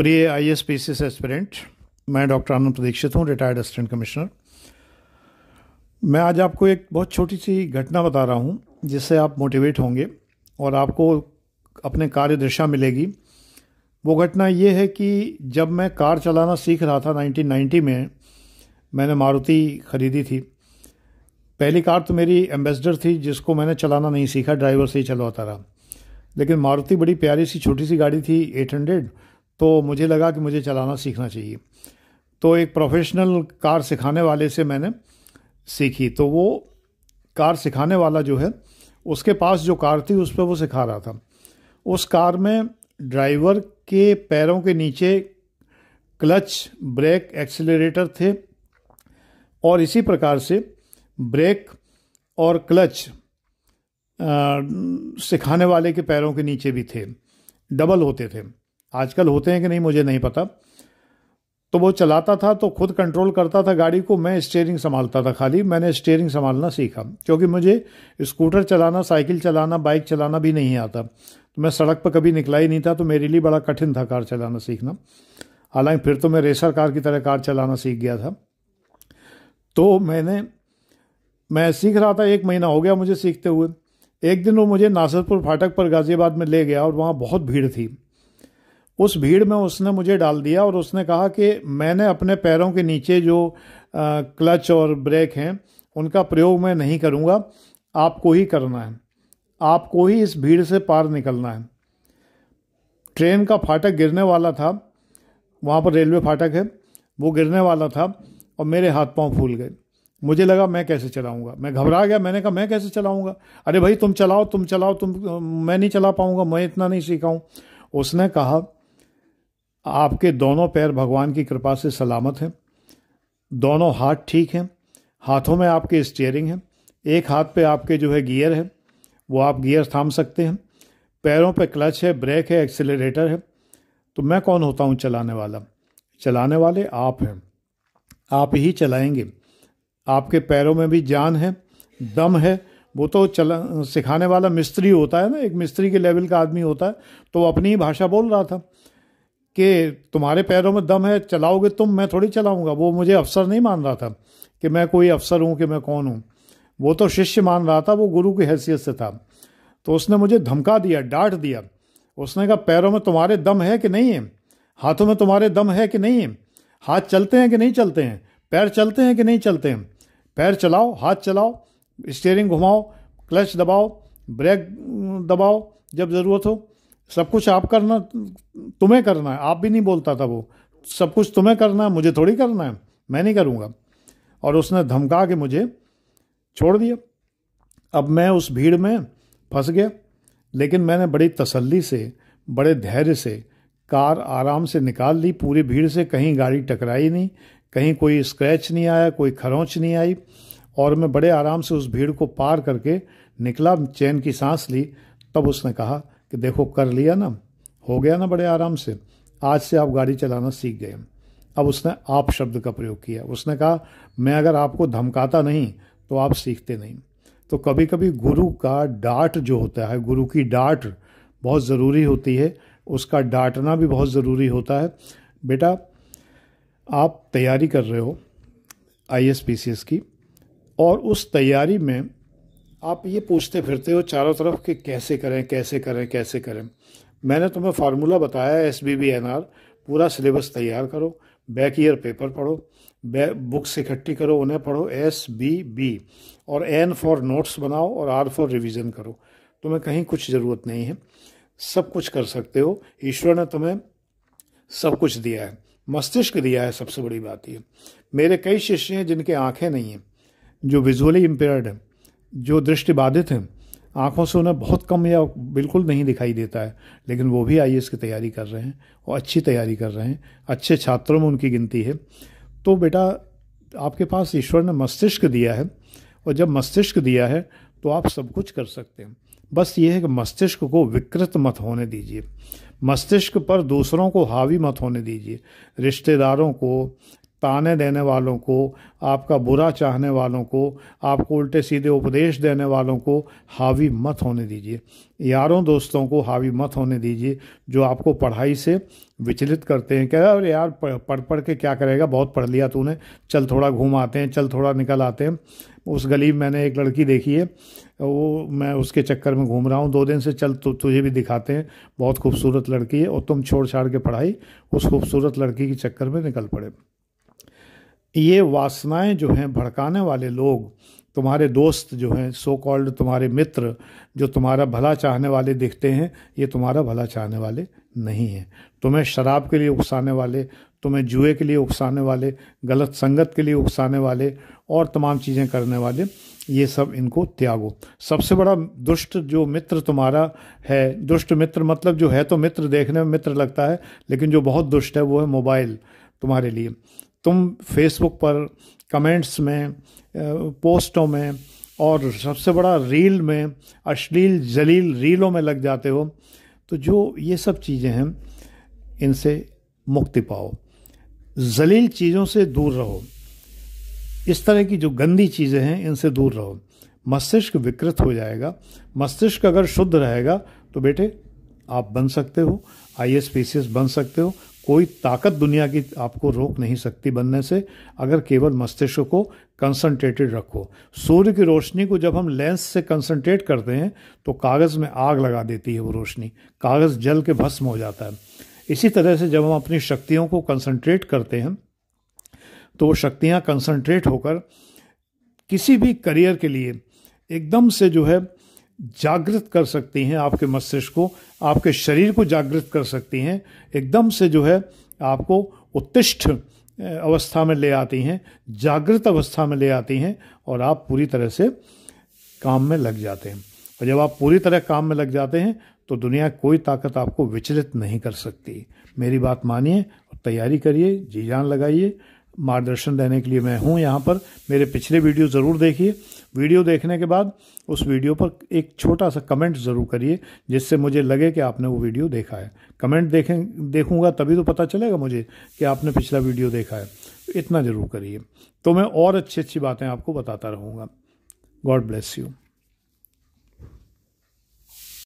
प्रिय I S P C aspirant मैं doctor Anand Pradikshit हूँ रिटायर्ड असिस्टेंट कमिश्नर मैं आज आपको एक बहुत छोटी सी घटना बता रहा हूँ जिससे आप मोटिवेट होंगे और आपको अपने कार्य दिशा मिलेगी वो घटना ये है कि जब मैं कार चलाना सीख रहा था 1990 में मैंने मारुति ख़रीदी थी पहली कार तो मेरी एम्बेसडर थी जिसको मैंने चलाना नहीं सीखा ड्राइवर से ही चलवाता रहा लेकिन मारुति बड़ी प्यारी सी छोटी सी गाड़ी थी 800 तो मुझे लगा कि मुझे चलाना सीखना चाहिए तो एक प्रोफेशनल कार सिखाने वाले से मैंने सीखी तो वो कार सिखाने वाला जो है उसके पास जो कार थी उस पर वो सिखा रहा था उस कार में ड्राइवर के पैरों के नीचे क्लच ब्रेक एक्सेलरेटर थे और इसी प्रकार से ब्रेक और क्लच आ, सिखाने वाले के पैरों के नीचे भी थे डबल होते थे आजकल होते हैं कि नहीं मुझे नहीं पता तो वो चलाता था तो खुद कंट्रोल करता था गाड़ी को मैं स्टेयरिंग संभालता था खाली मैंने स्टेयरिंग संभालना सीखा क्योंकि मुझे स्कूटर चलाना साइकिल चलाना बाइक चलाना भी नहीं आता तो मैं सड़क पर कभी निकला ही नहीं था तो मेरे लिए बड़ा कठिन था कार चलाना सीखना हालांकि फिर तो मैं रेसर कार की तरह कार चलाना सीख गया था तो मैंने मैं सीख रहा था एक महीना हो गया मुझे सीखते हुए एक दिन वो मुझे नासरपुर फाटक पर गाज़ियाबाद में ले गया और वहाँ बहुत भीड़ थी उस भीड़ में उसने मुझे डाल दिया और उसने कहा कि मैंने अपने पैरों के नीचे जो आ, क्लच और ब्रेक हैं उनका प्रयोग मैं नहीं करूँगा आपको ही करना है आपको ही इस भीड़ से पार निकलना है ट्रेन का फाटक गिरने वाला था वहाँ पर रेलवे फाटक है वो गिरने वाला था और मेरे हाथ पांव फूल गए मुझे लगा मैं कैसे चलाऊंगा मैं घबरा गया मैंने कहा मैं कैसे चलाऊंगा अरे भाई तुम चलाओ तुम चलाओ तुम मैं नहीं चला पाऊंगा मैं इतना नहीं सीखाऊँ उसने कहा आपके दोनों पैर भगवान की कृपा से सलामत हैं दोनों हाथ ठीक हैं हाथों में आपके स्टेयरिंग है एक हाथ पे आपके जो है गियर है वो आप गियर थाम सकते हैं पैरों पे क्लच है ब्रेक है एक्सेलरेटर है तो मैं कौन होता हूँ चलाने वाला चलाने वाले आप हैं आप ही चलाएंगे आपके पैरों में भी जान है दम है वो तो चला सिखाने वाला मिस्त्री होता है ना एक मिस्त्री के लेवल का आदमी होता है तो अपनी ही भाषा बोल रहा था कि तुम्हारे पैरों में दम है चलाओगे तुम मैं थोड़ी चलाऊंगा वो मुझे अफसर नहीं मान रहा था कि मैं कोई अफसर हूँ कि मैं कौन हूँ वो तो शिष्य मान रहा था वो गुरु की हैसियत से था तो उसने मुझे धमका दिया डांट दिया उसने कहा पैरों में तुम्हारे दम है कि नहीं है हाथों में तुम्हारे दम है कि नहीं है हाथ चलते हैं कि नहीं चलते हैं पैर चलते हैं कि नहीं चलते हैं पैर चलाओ हाथ चलाओ स्टेयरिंग घुमाओ क्लच दबाओ ब्रेक दबाओ जब ज़रूरत हो सब कुछ आप करना तुम्हें करना है आप भी नहीं बोलता था वो सब कुछ तुम्हें करना है मुझे थोड़ी करना है मैं नहीं करूँगा और उसने धमका के मुझे छोड़ दिया अब मैं उस भीड़ में फंस गया लेकिन मैंने बड़ी तसल्ली से बड़े धैर्य से कार आराम से निकाल ली पूरी भीड़ से कहीं गाड़ी टकराई नहीं कहीं कोई स्क्रैच नहीं आया कोई खरोंच नहीं आई और मैं बड़े आराम से उस भीड़ को पार करके निकला चैन की सांस ली तब उसने कहा कि देखो कर लिया ना हो गया ना बड़े आराम से आज से आप गाड़ी चलाना सीख गए अब उसने आप शब्द का प्रयोग किया उसने कहा मैं अगर आपको धमकाता नहीं तो आप सीखते नहीं तो कभी कभी गुरु का डांट जो होता है गुरु की डांट बहुत ज़रूरी होती है उसका डांटना भी बहुत ज़रूरी होता है बेटा आप तैयारी कर रहे हो I S P C S की और उस तैयारी में आप ये पूछते फिरते हो चारों तरफ कि कैसे करें कैसे करें कैसे करें मैंने तुम्हें फार्मूला बताया S B B N R पूरा सिलेबस तैयार करो बैक ईयर पेपर पढ़ो बुक्स इकट्ठी करो उन्हें पढ़ो एस बी बी और एन फॉर नोट्स बनाओ और आर फॉर रिवीजन करो तुम्हें कहीं कुछ ज़रूरत नहीं है सब कुछ कर सकते हो ईश्वर ने तुम्हें सब कुछ दिया है मस्तिष्क दिया है सबसे बड़ी बात यह मेरे कई शिष्य हैं जिनके आँखें नहीं हैं जो विजुअली इम्पेयर्ड हैं जो दृष्टिबाधित हैं आँखों से उन्हें बहुत कम या बिल्कुल नहीं दिखाई देता है लेकिन वो भी आई की तैयारी कर रहे हैं और अच्छी तैयारी कर रहे हैं अच्छे छात्रों में उनकी गिनती है तो बेटा आपके पास ईश्वर ने मस्तिष्क दिया है और जब मस्तिष्क दिया है तो आप सब कुछ कर सकते हैं बस ये है कि मस्तिष्क को विकृत मत होने दीजिए मस्तिष्क पर दूसरों को हावी मत होने दीजिए रिश्तेदारों को ताने देने वालों को आपका बुरा चाहने वालों को आपको उल्टे सीधे उपदेश देने वालों को हावी मत होने दीजिए यारों दोस्तों को हावी मत होने दीजिए जो आपको पढ़ाई से विचलित करते हैं क्या अरे यार पढ़ पढ़ के क्या करेगा बहुत पढ़ लिया तूने चल थोड़ा घूम आते हैं चल थोड़ा निकल आते हैं उस गली में मैंने एक लड़की देखी है वो मैं उसके चक्कर में घूम रहा हूँ दो दिन से चल तु, तुझे भी दिखाते हैं बहुत खूबसूरत लड़की है और तुम छोड़ छाड़ के पढ़ाई उस खूबसूरत लड़की के चक्कर में निकल पड़े ये वासनाएं जो हैं भड़काने वाले लोग तुम्हारे दोस्त जो हैं सो कॉल्ड तुम्हारे मित्र जो तुम्हारा भला चाहने वाले दिखते हैं ये तुम्हारा भला चाहने वाले नहीं हैं तुम्हें शराब के लिए उकसाने वाले तुम्हें जुए के लिए उकसाने वाले गलत संगत के लिए उकसाने वाले और तमाम चीज़ें करने वाले ये सब इनको त्यागो सबसे बड़ा दुष्ट जो मित्र तुम्हारा है दुष्ट मित्र मतलब जो है तो मित्र देखने में मित्र लगता है लेकिन जो बहुत दुष्ट है वो है मोबाइल तुम्हारे लिए तुम फेसबुक पर कमेंट्स में पोस्टों में और सबसे बड़ा रील में अश्लील जलील रीलों में लग जाते हो तो जो ये सब चीज़ें हैं इनसे मुक्ति पाओ जलील चीज़ों से दूर रहो इस तरह की जो गंदी चीज़ें हैं इनसे दूर रहो मस्तिष्क विकृत हो जाएगा मस्तिष्क अगर शुद्ध रहेगा तो बेटे आप बन सकते हो आई एस बन सकते हो कोई ताकत दुनिया की आपको रोक नहीं सकती बनने से अगर केवल मस्तिष्क को कंसंट्रेटेड रखो सूर्य की रोशनी को जब हम लेंस से कंसंट्रेट करते हैं तो कागज़ में आग लगा देती है वो रोशनी कागज़ जल के भस्म हो जाता है इसी तरह से जब हम अपनी शक्तियों को कंसंट्रेट करते हैं तो वो शक्तियाँ कंसंट्रेट होकर किसी भी करियर के लिए एकदम से जो है जागृत कर सकती हैं आपके मस्तिष्क को आपके शरीर को जागृत कर सकती हैं एकदम से जो है आपको उत्तिष्ठ अवस्था में ले आती हैं जागृत अवस्था में ले आती हैं और आप पूरी तरह से काम में लग जाते हैं और जब आप पूरी तरह काम में लग जाते हैं तो दुनिया कोई ताकत आपको विचलित नहीं कर सकती मेरी बात मानिए तैयारी करिए जी जान लगाइए मार्गदर्शन देने के लिए मैं हूँ यहाँ पर मेरे पिछले वीडियो ज़रूर देखिए वीडियो देखने के बाद उस वीडियो पर एक छोटा सा कमेंट ज़रूर करिए जिससे मुझे लगे कि आपने वो वीडियो देखा है कमेंट देखें देखूँगा तभी तो पता चलेगा मुझे कि आपने पिछला वीडियो देखा है इतना ज़रूर करिए तो मैं और अच्छी अच्छी बातें आपको बताता रहूँगा गॉड ब्लेस यू